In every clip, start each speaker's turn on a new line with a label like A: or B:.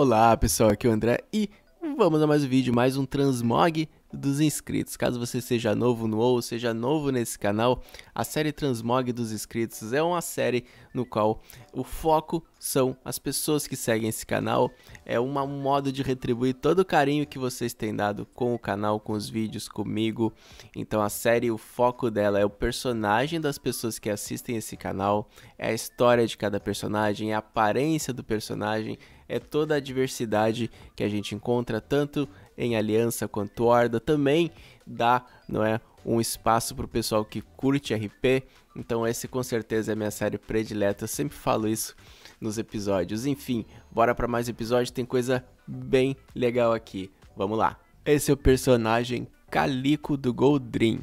A: Olá pessoal, aqui é o André e vamos a mais um vídeo, mais um transmog dos inscritos. Caso você seja novo no ou seja novo nesse canal, a série Transmog dos inscritos é uma série no qual o foco são as pessoas que seguem esse canal. É um modo de retribuir todo o carinho que vocês têm dado com o canal, com os vídeos, comigo. Então a série, o foco dela é o personagem das pessoas que assistem esse canal, é a história de cada personagem, é a aparência do personagem, é toda a diversidade que a gente encontra tanto em Aliança quanto Horda, também dá, não é, um espaço para o pessoal que curte RP. Então esse com certeza é minha série predileta, eu sempre falo isso nos episódios. Enfim, bora para mais episódios, tem coisa bem legal aqui. Vamos lá. Esse é o personagem Calico do Goldrin.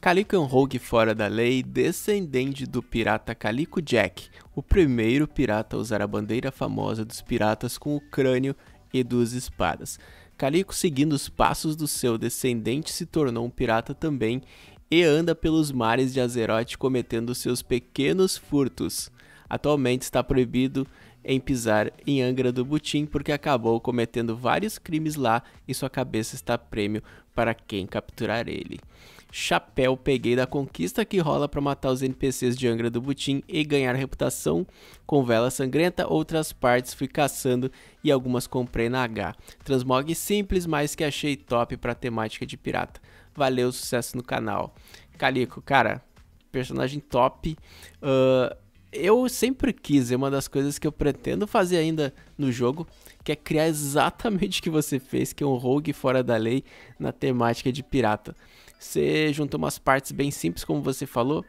A: Calico é um rogue fora da lei, descendente do pirata Calico Jack, o primeiro pirata a usar a bandeira famosa dos piratas com o crânio e duas espadas. Calico, seguindo os passos do seu descendente, se tornou um pirata também e anda pelos mares de Azeroth cometendo seus pequenos furtos. Atualmente está proibido em pisar em Angra do Butim porque acabou cometendo vários crimes lá e sua cabeça está prêmio para quem capturar ele chapéu peguei da conquista que rola para matar os NPCs de Angra do Butim e ganhar reputação com vela sangrenta, outras partes fui caçando e algumas comprei na H. Transmog simples, mas que achei top para temática de pirata. Valeu, sucesso no canal. Calico, cara, personagem top. Uh, eu sempre quis, é uma das coisas que eu pretendo fazer ainda no jogo, que é criar exatamente o que você fez, que é um rogue fora da lei na temática de pirata. Você juntou umas partes bem simples, como você falou.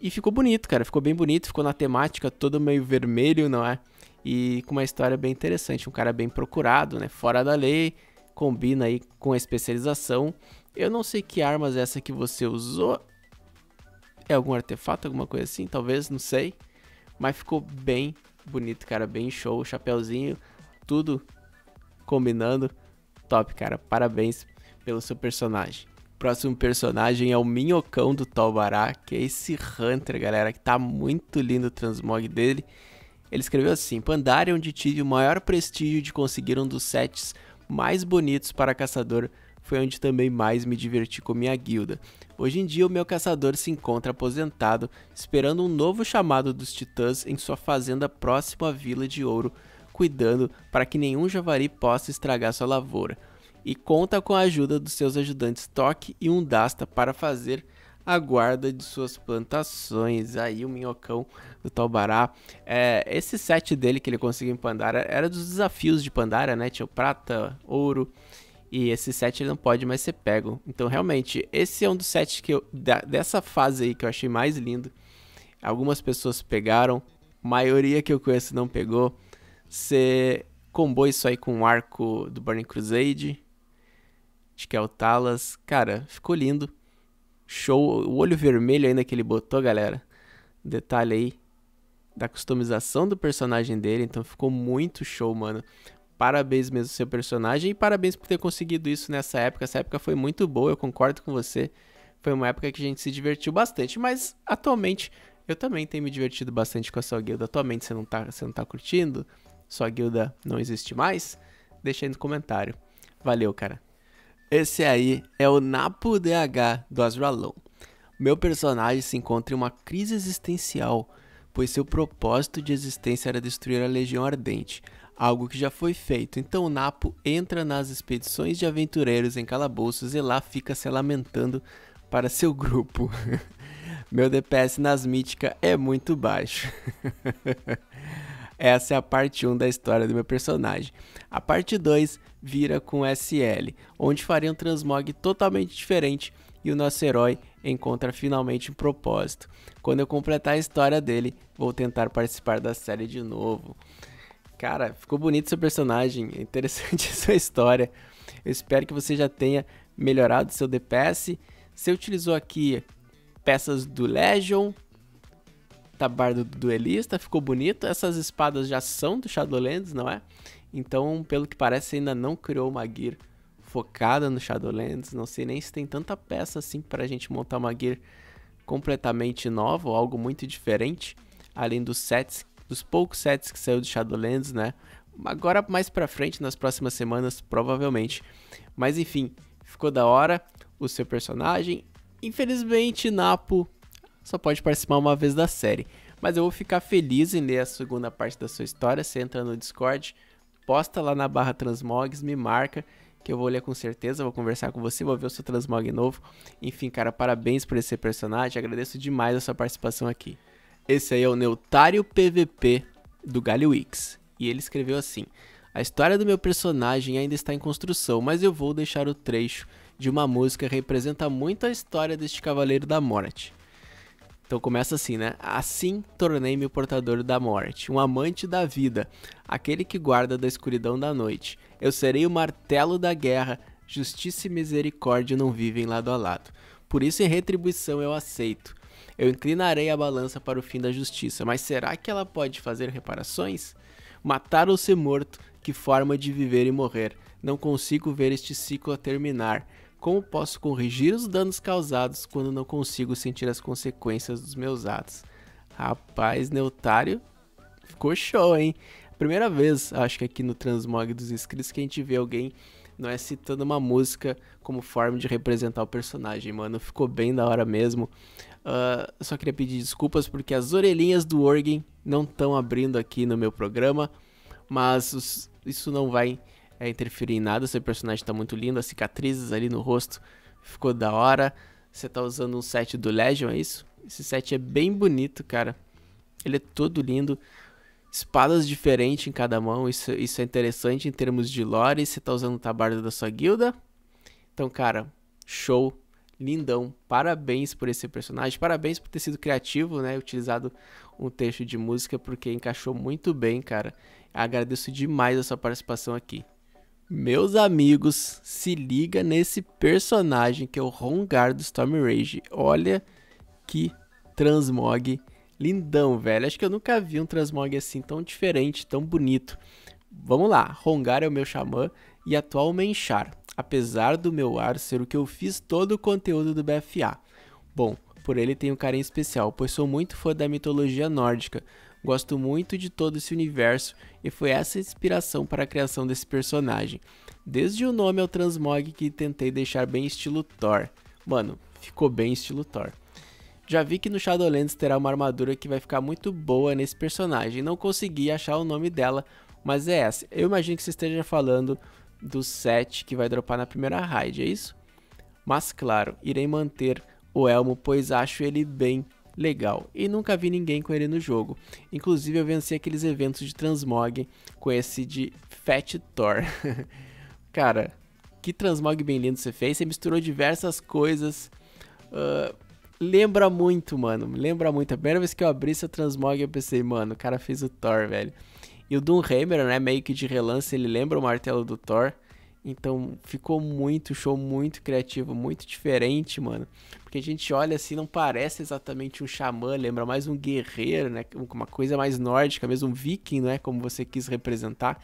A: E ficou bonito, cara. Ficou bem bonito, ficou na temática todo meio vermelho, não é? E com uma história bem interessante. Um cara bem procurado, né? Fora da lei, combina aí com a especialização. Eu não sei que armas é essa que você usou. É algum artefato, alguma coisa assim? Talvez, não sei. Mas ficou bem bonito, cara. Bem show. O chapéuzinho, tudo combinando. Top, cara. Parabéns pelo seu personagem próximo personagem é o Minhocão do Taubará, que é esse Hunter, galera, que tá muito lindo o transmog dele. Ele escreveu assim: Pandaria, é onde tive o maior prestígio de conseguir um dos sets mais bonitos para caçador, foi onde também mais me diverti com minha guilda. Hoje em dia, o meu caçador se encontra aposentado, esperando um novo chamado dos titãs em sua fazenda próxima à Vila de Ouro, cuidando para que nenhum javari possa estragar sua lavoura e conta com a ajuda dos seus ajudantes Toque e Undasta para fazer a guarda de suas plantações. Aí o minhocão do Taubará. É, esse set dele que ele conseguiu em Pandara era dos desafios de Pandara, né? Tinha prata, ouro. E esse set ele não pode mais ser pego. Então, realmente, esse é um dos sets que eu, da, dessa fase aí que eu achei mais lindo. Algumas pessoas pegaram, maioria que eu conheço não pegou. Você combou isso aí com o arco do Burning Crusade, acho que é o Talas. Cara, ficou lindo. Show. O olho vermelho ainda que ele botou, galera. Detalhe aí da customização do personagem dele. Então ficou muito show, mano. Parabéns mesmo seu personagem e parabéns por ter conseguido isso nessa época. Essa época foi muito boa, eu concordo com você. Foi uma época que a gente se divertiu bastante, mas atualmente eu também tenho me divertido bastante com a sua guilda. Atualmente você não tá, você não tá curtindo? Sua guilda não existe mais? Deixa aí no comentário. Valeu, cara. Esse aí é o Napo DH do Azralon. Meu personagem se encontra em uma crise existencial, pois seu propósito de existência era destruir a Legião Ardente, algo que já foi feito, então o Napo entra nas expedições de aventureiros em calabouços e lá fica se lamentando para seu grupo. Meu DPS nas míticas é muito baixo. Essa é a parte 1 da história do meu personagem. A parte 2 vira com SL, onde faria um transmog totalmente diferente e o nosso herói encontra finalmente um propósito. Quando eu completar a história dele, vou tentar participar da série de novo. Cara, ficou bonito seu personagem, é interessante sua história. Eu espero que você já tenha melhorado seu DPS. Você utilizou aqui peças do Legion, tabardo do duelista, ficou bonito. Essas espadas já são do Shadowlands, não é? Então, pelo que parece, ainda não criou uma gear focada no Shadowlands. Não sei nem se tem tanta peça assim para a gente montar uma gear completamente nova ou algo muito diferente, além dos sets, dos poucos sets que saiu do Shadowlands, né? Agora mais para frente, nas próximas semanas, provavelmente. Mas enfim, ficou da hora o seu personagem. Infelizmente, Napo só pode participar uma vez da série. Mas eu vou ficar feliz em ler a segunda parte da sua história. Você entra no Discord, posta lá na barra Transmogs, me marca, que eu vou ler com certeza, vou conversar com você, vou ver o seu Transmog novo. Enfim, cara, parabéns por esse personagem, agradeço demais a sua participação aqui. Esse aí é o Neutário PVP do Galho E ele escreveu assim: A história do meu personagem ainda está em construção, mas eu vou deixar o trecho de uma música que representa muito a história deste Cavaleiro da Morte. Então começa assim, né? Assim tornei-me o portador da morte, um amante da vida, aquele que guarda da escuridão da noite. Eu serei o martelo da guerra, justiça e misericórdia não vivem lado a lado. Por isso, em retribuição, eu aceito. Eu inclinarei a balança para o fim da justiça, mas será que ela pode fazer reparações? Matar ou ser morto, que forma de viver e morrer. Não consigo ver este ciclo terminar. Como posso corrigir os danos causados quando não consigo sentir as consequências dos meus atos? Rapaz, Neutário, ficou show, hein? Primeira vez, acho que aqui no Transmog dos Inscritos, que a gente vê alguém não é citando uma música como forma de representar o personagem, mano. Ficou bem da hora mesmo. Uh, só queria pedir desculpas porque as orelhinhas do Orgen não estão abrindo aqui no meu programa, mas os, isso não vai é, interferir em nada. Seu personagem tá muito lindo, as cicatrizes ali no rosto ficou da hora. Você tá usando um set do Legion, é isso? Esse set é bem bonito, cara. Ele é todo lindo. Espadas diferentes em cada mão, isso, isso é interessante em termos de lore. Você tá usando o tabardo da sua guilda. Então, cara, show, lindão. Parabéns por esse personagem, parabéns por ter sido criativo, né? Utilizado um texto de música, porque encaixou muito bem, cara. Agradeço demais a sua participação aqui. Meus amigos, se liga nesse personagem que é o Rongar do Storm Rage. Olha que transmog lindão, velho. Acho que eu nunca vi um transmog assim tão diferente, tão bonito. Vamos lá, Rongar é o meu xamã e atual Menchar, apesar do meu ar ser o que eu fiz todo o conteúdo do BFA. Bom, por ele tenho um carinho especial, pois sou muito fã da mitologia nórdica, Gosto muito de todo esse universo e foi essa a inspiração para a criação desse personagem. Desde o nome ao transmog que tentei deixar bem estilo Thor. Mano, ficou bem estilo Thor. Já vi que no Shadowlands terá uma armadura que vai ficar muito boa nesse personagem. Não consegui achar o nome dela, mas é essa. Eu imagino que você esteja falando do set que vai dropar na primeira raid, é isso? Mas claro, irei manter o elmo, pois acho ele bem legal e nunca vi ninguém com ele no jogo. Inclusive eu venci aqueles eventos de transmog com esse de Fat Thor. Cara, que transmog bem lindo você fez, você misturou diversas coisas. Uh, lembra muito, mano, lembra muito. A primeira vez que eu abri essa transmog eu pensei, mano, o cara fez o Thor, velho. E o Doomhammer, né, meio que de relance, ele lembra o martelo do Thor. Então ficou muito show, muito criativo, muito diferente, mano. Porque a gente olha assim, não parece exatamente um xamã, lembra mais um guerreiro, né? Uma coisa mais nórdica, mesmo um viking, né? Como você quis representar.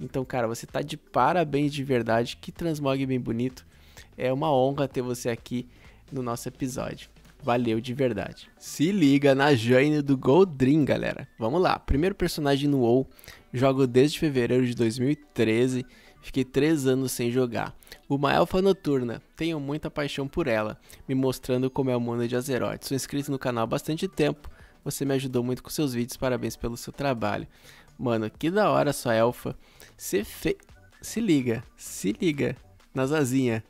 A: Então, cara, você tá de parabéns de verdade. Que transmog bem bonito. É uma honra ter você aqui no nosso episódio. Valeu de verdade. Se liga na Jane do Goldrin, galera. Vamos lá. Primeiro personagem no WoW. Jogo desde fevereiro de 2013 Fiquei três anos sem jogar. Uma elfa noturna. Tenho muita paixão por ela, me mostrando como é o mundo de Azeroth. Sou inscrito no canal há bastante tempo. Você me ajudou muito com seus vídeos. Parabéns pelo seu trabalho. Mano, que da hora sua elfa. Você fez. Se liga, se liga. Nas asinhas.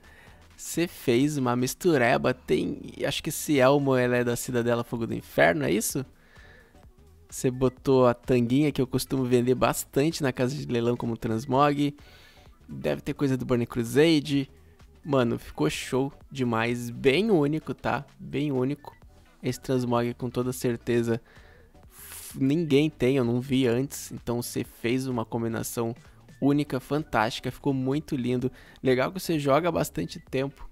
A: Você fez uma mistureba. Tem. Acho que esse elmo ela é da Cidadela Fogo do Inferno, é isso? Você botou a tanguinha que eu costumo vender bastante na casa de leilão como transmog deve ter coisa do Burning Crusade. Mano, ficou show demais, bem único, tá? Bem único. Esse Transmog com toda certeza ninguém tem, eu não vi antes, então você fez uma combinação única, fantástica, ficou muito lindo. Legal que você joga bastante tempo.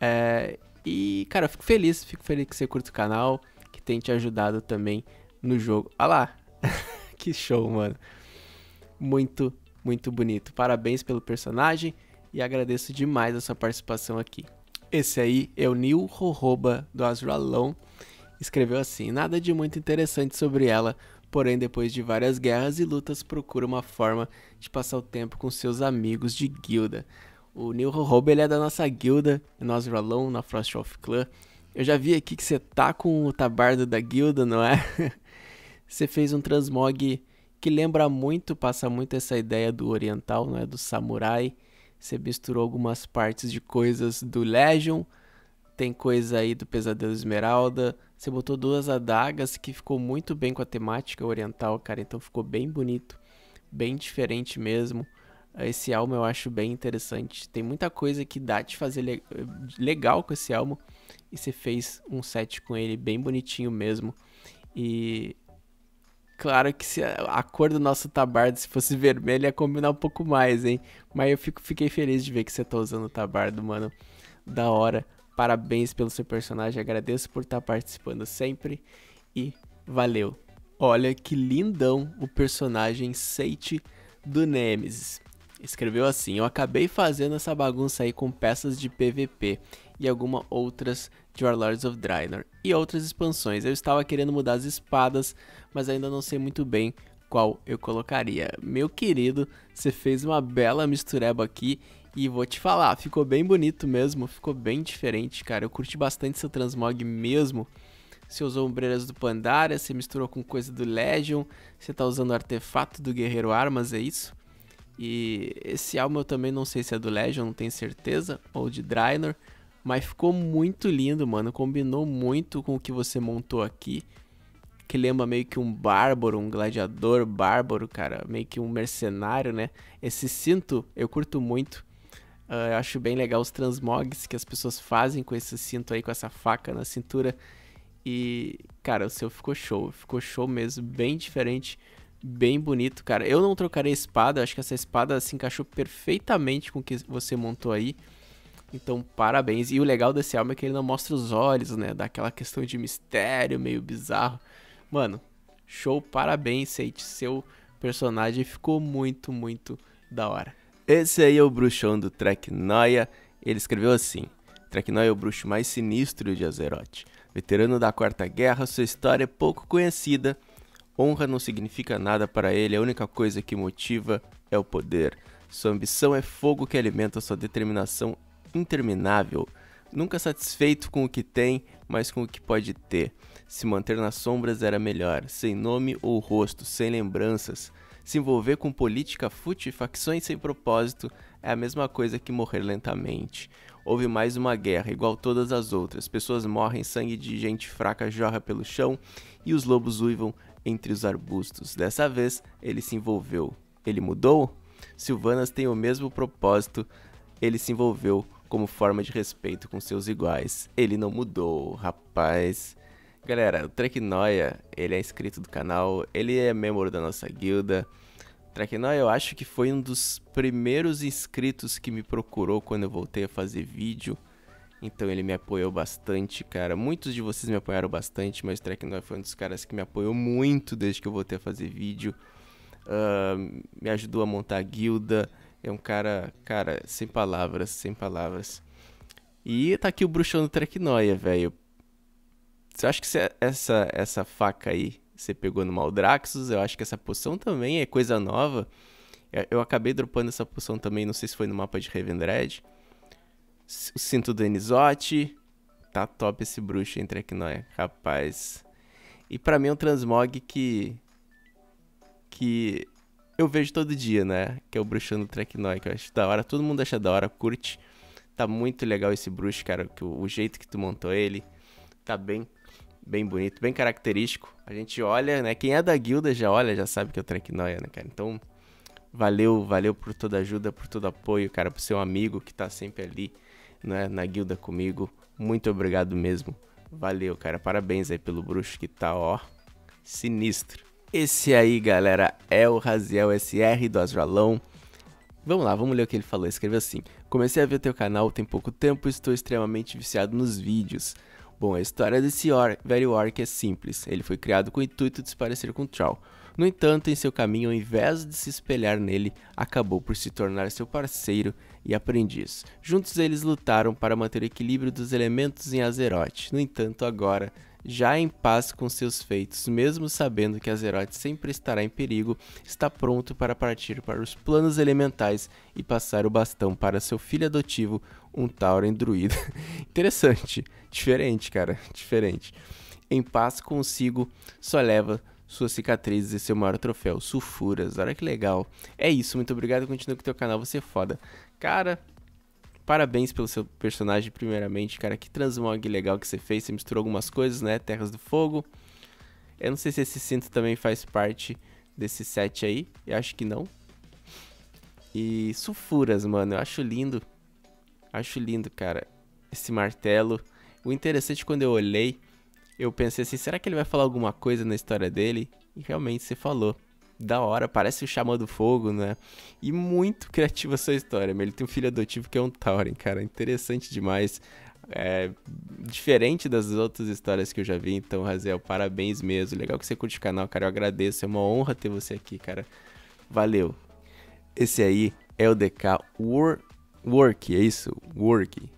A: É... e, cara, eu fico feliz, fico feliz que você curta o canal, que tem te ajudado também no jogo. Olha ah lá! que show, mano. Muito muito bonito. Parabéns pelo personagem e agradeço demais a sua participação aqui. Esse aí é o Neil Roroba do Azralon. Escreveu assim: nada de muito interessante sobre ela, porém, depois de várias guerras e lutas, procura uma forma de passar o tempo com seus amigos de guilda. O Neil Roroba ele é da nossa guilda, no Azralon, na Frost of Clan. Eu já vi aqui que você tá com o tabardo da guilda, não é? você fez um transmog que lembra muito, passa muito essa ideia do oriental, não é, do samurai. Você misturou algumas partes de coisas do Legion, tem coisa aí do Pesadelo Esmeralda. Você botou duas adagas que ficou muito bem com a temática oriental, cara. Então ficou bem bonito, bem diferente mesmo. Esse almo eu acho bem interessante. Tem muita coisa que dá de fazer legal com esse almo E você fez um set com ele bem bonitinho mesmo. E Claro que se a cor do nosso tabardo, se fosse vermelho, ia combinar um pouco mais, hein? Mas eu fico, fiquei feliz de ver que você tá usando o tabardo, mano. Da hora. Parabéns pelo seu personagem. Agradeço por estar tá participando sempre. E valeu. Olha que lindão o personagem Seite do Nemesis. Escreveu assim: Eu acabei fazendo essa bagunça aí com peças de PVP e algumas outras de Warlords of Draenor e outras expansões. Eu estava querendo mudar as espadas, mas ainda não sei muito bem qual eu colocaria. Meu querido, você fez uma bela mistureba aqui e vou te falar, ficou bem bonito mesmo, ficou bem diferente, cara. Eu curti bastante seu transmog mesmo. Você usou ombreiras do Pandaria, você misturou com coisa do Legion, você tá usando o artefato do Guerreiro Armas, é isso? E esse alma eu também não sei se é do Legion, não tenho certeza, ou de Draenor, mas ficou muito lindo, mano. Combinou muito com o que você montou aqui. Que lembra meio que um bárbaro, um gladiador bárbaro, cara. Meio que um mercenário, né? Esse cinto eu curto muito. Uh, eu acho bem legal os transmogs que as pessoas fazem com esse cinto aí, com essa faca na cintura. E, cara, o seu ficou show. Ficou show mesmo, bem diferente, bem bonito, cara. Eu não trocarei espada, acho que essa espada se encaixou perfeitamente com o que você montou aí. Então, parabéns. E o legal desse álbum é que ele não mostra os olhos, né? Daquela questão de mistério meio bizarro. Mano, show, parabéns, Seit. Seu personagem ficou muito, muito da hora. Esse aí é o bruxão do Trek Noia. Ele escreveu assim: Trek Noia é o bruxo mais sinistro de Azeroth. Veterano da Quarta Guerra, sua história é pouco conhecida. Honra não significa nada para ele, a única coisa que motiva é o poder. Sua ambição é fogo que alimenta sua determinação interminável, nunca satisfeito com o que tem, mas com o que pode ter. Se manter nas sombras era melhor, sem nome ou rosto, sem lembranças. Se envolver com política fute e facções sem propósito é a mesma coisa que morrer lentamente. Houve mais uma guerra, igual todas as outras. Pessoas morrem, sangue de gente fraca jorra pelo chão e os lobos uivam entre os arbustos. Dessa vez, ele se envolveu. Ele mudou? Silvanas tem o mesmo propósito. Ele se envolveu como forma de respeito com seus iguais. Ele não mudou, rapaz. Galera, o Treknoia, ele é inscrito do canal, ele é membro da nossa guilda. Treknoia, eu acho que foi um dos primeiros inscritos que me procurou quando eu voltei a fazer vídeo. Então ele me apoiou bastante, cara. Muitos de vocês me apoiaram bastante, mas Treknoia foi um dos caras que me apoiou muito desde que eu voltei a fazer vídeo. Uh, me ajudou a montar a guilda é um cara, cara, sem palavras, sem palavras. E tá aqui o bruxão do Tecnoia, velho. Você acha que essa, essa faca aí você pegou no Maldraxxus? Eu acho que essa poção também é coisa nova. É, eu acabei dropando essa poção também, não sei se foi no mapa de Revendred. O cinto do Enizote. Tá top esse bruxo, hein, Tecnoia? Rapaz. E para mim é um transmog que. que eu vejo todo dia, né? Que é o bruxão do Treknoi, que eu acho da hora. Todo mundo acha da hora, curte. Tá muito legal esse bruxo, cara. Que o, jeito que tu montou ele tá bem bem bonito, bem característico. A gente olha, né? Quem é da guilda já olha, já sabe que é o Treknoi, né, cara? Então, valeu, valeu por toda a ajuda, por todo o apoio, cara, por seu amigo que tá sempre ali, né, na guilda comigo. Muito obrigado mesmo. Valeu, cara. Parabéns aí pelo bruxo que tá, ó, sinistro. Esse aí, galera, é o Raziel SR do Azralão. Vamos lá, vamos ler o que ele falou. Ele escreveu assim: Comecei a ver teu canal tem pouco tempo e estou extremamente viciado nos vídeos. Bom, a história desse or velho orc é simples. Ele foi criado com o intuito de se parecer com Troll. No entanto, em seu caminho, ao invés de se espelhar nele, acabou por se tornar seu parceiro e aprendiz. Juntos eles lutaram para manter o equilíbrio dos elementos em Azeroth. No entanto, agora já em paz com seus feitos, mesmo sabendo que Azeroth sempre estará em perigo, está pronto para partir para os planos elementais e passar o bastão para seu filho adotivo, um Tauren druida. Interessante, diferente, cara, diferente. Em paz consigo, só leva suas cicatrizes e seu maior troféu, sulfuras. Olha que legal. É isso, muito obrigado, continua com o teu canal, você é foda. Cara, Parabéns pelo seu personagem, primeiramente, cara. Que transmog legal que você fez. Você misturou algumas coisas, né? Terras do Fogo. Eu não sei se esse cinto também faz parte desse set aí. Eu acho que não. E sulfuras, mano. Eu acho lindo. Acho lindo, cara. Esse martelo. O interessante quando eu olhei, eu pensei assim, será que ele vai falar alguma coisa na história dele? E realmente você falou da hora, parece o Xamã do Fogo, né? E muito criativa essa história. Ele tem um filho adotivo que é um Tauren, cara. Interessante demais. É, diferente das outras histórias que eu já vi. Então, Razel, parabéns mesmo. Legal que você curte o canal, cara. Eu agradeço. É uma honra ter você aqui, cara. Valeu. Esse aí é o DK Work, é isso? Work.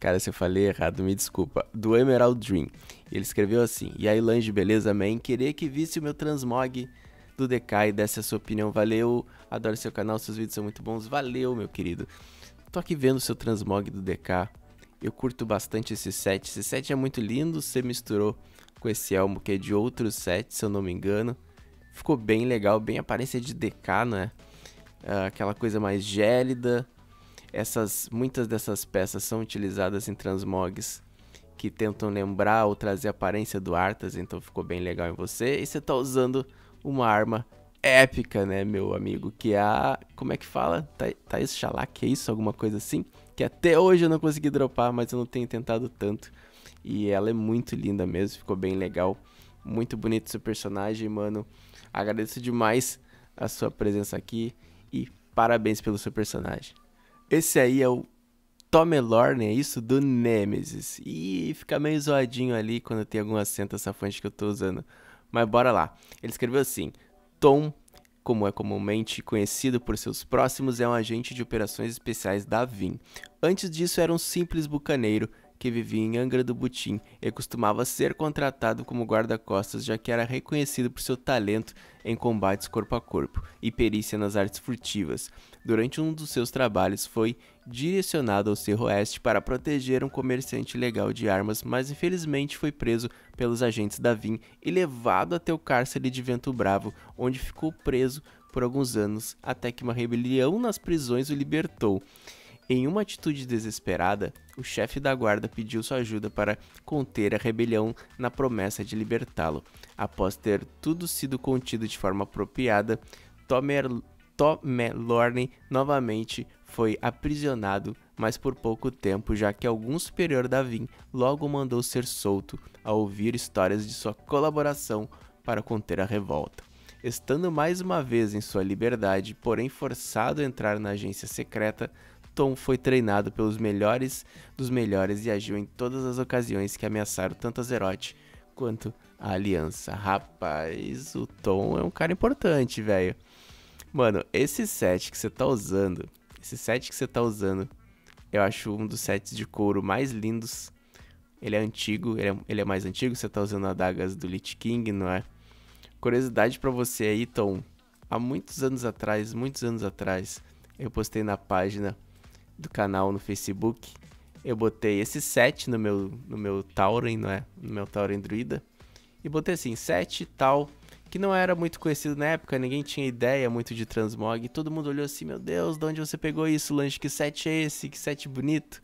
A: Cara, se eu falei errado, me desculpa. Do Emerald Dream. Ele escreveu assim: E aí, Lange, beleza, man? Queria que visse o meu transmog do Decai. Dessa sua opinião. Valeu. Adoro seu canal, seus vídeos são muito bons. Valeu, meu querido. Tô aqui vendo o seu transmog do DK. Eu curto bastante esse set. Esse set é muito lindo. Você misturou com esse elmo que é de outro set, se eu não me engano. Ficou bem legal, bem aparência de DK, né? Ah, aquela coisa mais gélida. Essas, muitas dessas peças são utilizadas em transmogs que tentam lembrar ou trazer a aparência do Arthas, então ficou bem legal em você. E você está usando uma arma épica, né, meu amigo? Que é a. Como é que fala? Thaís Xalac, é isso? Alguma coisa assim? Que até hoje eu não consegui dropar, mas eu não tenho tentado tanto. E ela é muito linda mesmo, ficou bem legal. Muito bonito seu personagem, mano. Agradeço demais a sua presença aqui e parabéns pelo seu personagem. Esse aí é o Tomelorne, é isso? Do Nemesis. E fica meio zoadinho ali quando tem algum acento essa fonte que eu tô usando. Mas bora lá. Ele escreveu assim: Tom, como é comumente conhecido por seus próximos, é um agente de operações especiais da VIN. Antes disso, era um simples bucaneiro que vivia em Angra do Butim e costumava ser contratado como guarda-costas, já que era reconhecido por seu talento em combates corpo a corpo e perícia nas artes furtivas. Durante um dos seus trabalhos, foi direcionado ao Cerro Oeste para proteger um comerciante ilegal de armas, mas infelizmente foi preso pelos agentes da VIN e levado até o cárcere de Vento Bravo, onde ficou preso por alguns anos até que uma rebelião nas prisões o libertou. Em uma atitude desesperada, o chefe da guarda pediu sua ajuda para conter a rebelião na promessa de libertá-lo. Após ter tudo sido contido de forma apropriada, Tomer, Tomé Lorne novamente foi aprisionado, mas por pouco tempo, já que algum superior da Vin logo mandou ser solto ao ouvir histórias de sua colaboração para conter a revolta. Estando mais uma vez em sua liberdade, porém forçado a entrar na agência secreta, Tom foi treinado pelos melhores dos melhores e agiu em todas as ocasiões que ameaçaram tanto a Zerote quanto a Aliança. Rapaz, o Tom é um cara importante, velho. Mano, esse set que você tá usando, esse set que você tá usando, eu acho um dos sets de couro mais lindos. Ele é antigo, ele é, ele é mais antigo, você tá usando adagas do Lich King, não é? Curiosidade para você aí, Tom. Há muitos anos atrás, muitos anos atrás, eu postei na página do canal no Facebook, eu botei esse 7 no meu, no meu Tauren, não é? No meu Tauren Druida. E botei assim, 7 tal, que não era muito conhecido na época, ninguém tinha ideia muito de transmog. e Todo mundo olhou assim, meu Deus, de onde você pegou isso, lanche? Que 7 é esse? Que 7 bonito?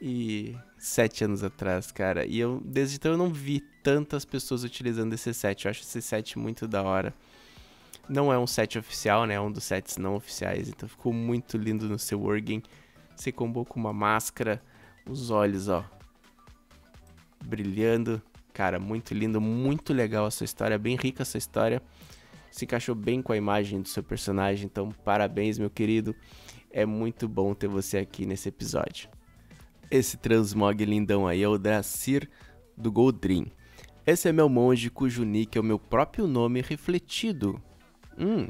A: E 7 anos atrás, cara. E eu, desde então, eu não vi tantas pessoas utilizando esse 7. Eu acho esse 7 muito da hora. Não é um set oficial, né? É um dos sets não oficiais. Então ficou muito lindo no seu Working. Você combou com uma máscara, os olhos, ó, brilhando. Cara, muito lindo, muito legal essa história, bem rica essa história. Se encaixou bem com a imagem do seu personagem, então parabéns, meu querido. É muito bom ter você aqui nesse episódio. Esse transmog lindão aí é o Dracir do Goldrin. Esse é meu monge cujo nick é o meu próprio nome refletido. Hum,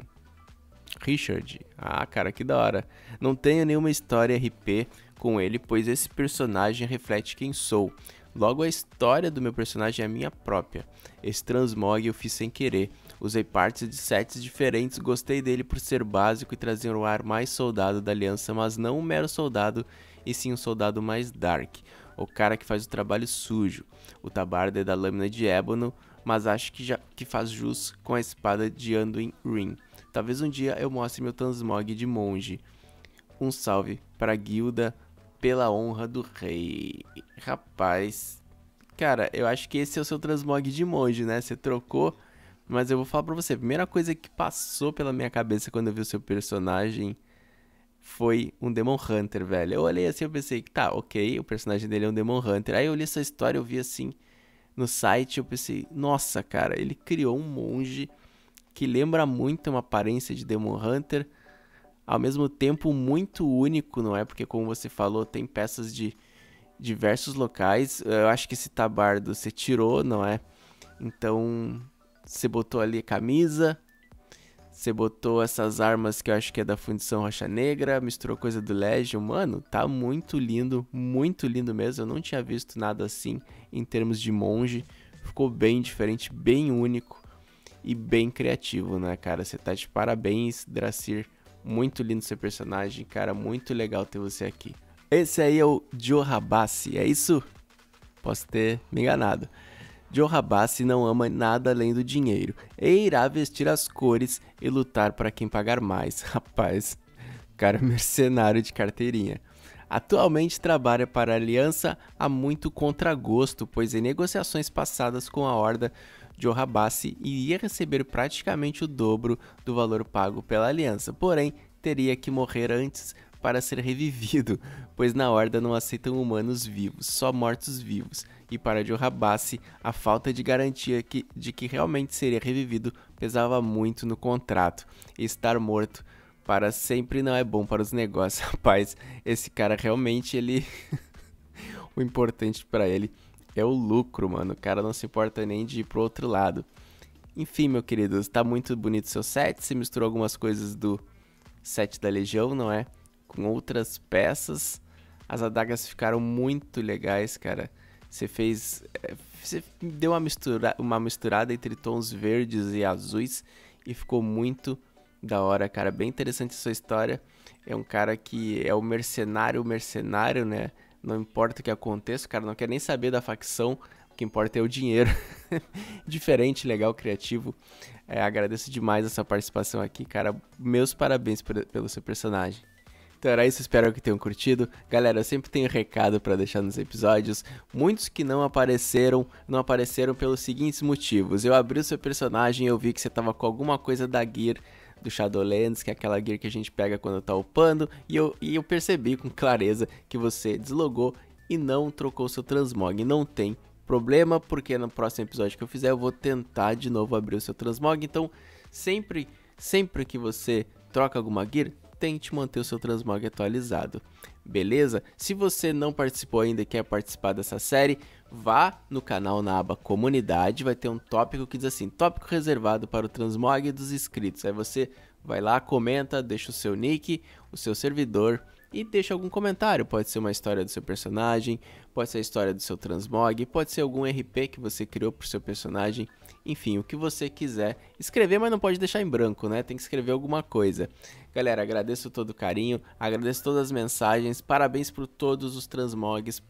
A: Richard. Ah, cara, que da hora. Não tenho nenhuma história RP com ele, pois esse personagem reflete quem sou. Logo, a história do meu personagem é minha própria. Esse transmog eu fiz sem querer. Usei partes de sets diferentes, gostei dele por ser básico e trazer um ar mais soldado da aliança, mas não um mero soldado, e sim um soldado mais dark. O cara que faz o trabalho sujo. O tabarda é da lâmina de ébano, mas acho que, já, que faz jus com a espada de Anduin Ring. Talvez um dia eu mostre meu transmog de monge. Um salve para a guilda pela honra do rei. Rapaz, cara, eu acho que esse é o seu transmog de monge, né? Você trocou, mas eu vou falar pra você. A primeira coisa que passou pela minha cabeça quando eu vi o seu personagem foi um Demon Hunter, velho. Eu olhei assim, eu pensei, tá, ok, o personagem dele é um Demon Hunter. Aí eu li essa história, eu vi assim no site, eu pensei, nossa, cara, ele criou um monge que lembra muito uma aparência de Demon Hunter, ao mesmo tempo muito único, não é? Porque, como você falou, tem peças de diversos locais. Eu acho que esse tabardo você tirou, não é? Então, você botou ali a camisa, você botou essas armas que eu acho que é da Fundição Rocha Negra, misturou coisa do Legion. Mano, tá muito lindo, muito lindo mesmo. Eu não tinha visto nada assim em termos de monge. Ficou bem diferente, bem único e bem criativo, né, cara? Você tá de parabéns, Dracir. Muito lindo seu personagem, cara. Muito legal ter você aqui. Esse aí é o Rabassi, é isso? Posso ter me enganado. Rabassi não ama nada além do dinheiro. E irá vestir as cores e lutar para quem pagar mais. Rapaz, cara é mercenário de carteirinha. Atualmente trabalha para a Aliança a muito contragosto, pois em negociações passadas com a Horda Johabassi iria receber praticamente o dobro do valor pago pela aliança, porém teria que morrer antes para ser revivido, pois na Horda não aceitam humanos vivos, só mortos vivos, e para Johabassi a falta de garantia que, de que realmente seria revivido pesava muito no contrato, estar morto para sempre não é bom para os negócios, rapaz, esse cara realmente ele... o importante para ele é o lucro, mano. O cara não se importa nem de ir pro outro lado. Enfim, meu querido, está muito bonito seu set. Você misturou algumas coisas do set da Legião, não é? Com outras peças. As adagas ficaram muito legais, cara. Você fez. É, você deu uma, mistura, uma misturada entre tons verdes e azuis e ficou muito da hora, cara. Bem interessante a sua história. É um cara que é o mercenário, mercenário, né? Não importa o que aconteça, o cara não quer nem saber da facção. O que importa é o dinheiro. Diferente, legal, criativo. É, agradeço demais essa participação aqui, cara. Meus parabéns por, pelo seu personagem. Então era isso, espero que tenham curtido. Galera, eu sempre tenho recado para deixar nos episódios. Muitos que não apareceram, não apareceram pelos seguintes motivos. Eu abri o seu personagem e eu vi que você tava com alguma coisa da Gear do Shadowlands, que é aquela gear que a gente pega quando tá upando, e eu, e eu percebi com clareza que você deslogou e não trocou seu transmog, não tem problema, porque no próximo episódio que eu fizer eu vou tentar de novo abrir o seu transmog, então sempre, sempre que você troca alguma gear, tente manter o seu transmog atualizado beleza? Se você não participou ainda e quer participar dessa série, vá no canal na aba comunidade, vai ter um tópico que diz assim, tópico reservado para o transmog dos inscritos. Aí você vai lá, comenta, deixa o seu nick, o seu servidor e deixa algum comentário. Pode ser uma história do seu personagem, pode ser a história do seu transmog, pode ser algum RP que você criou pro seu personagem, enfim, o que você quiser. Escrever, mas não pode deixar em branco, né? Tem que escrever alguma coisa. Galera, agradeço todo o carinho, agradeço todas as mensagens, parabéns por todos os transmogs.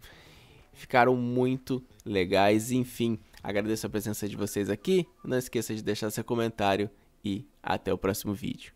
A: Ficaram muito legais, enfim. Agradeço a presença de vocês aqui. Não esqueça de deixar seu comentário e até o próximo vídeo.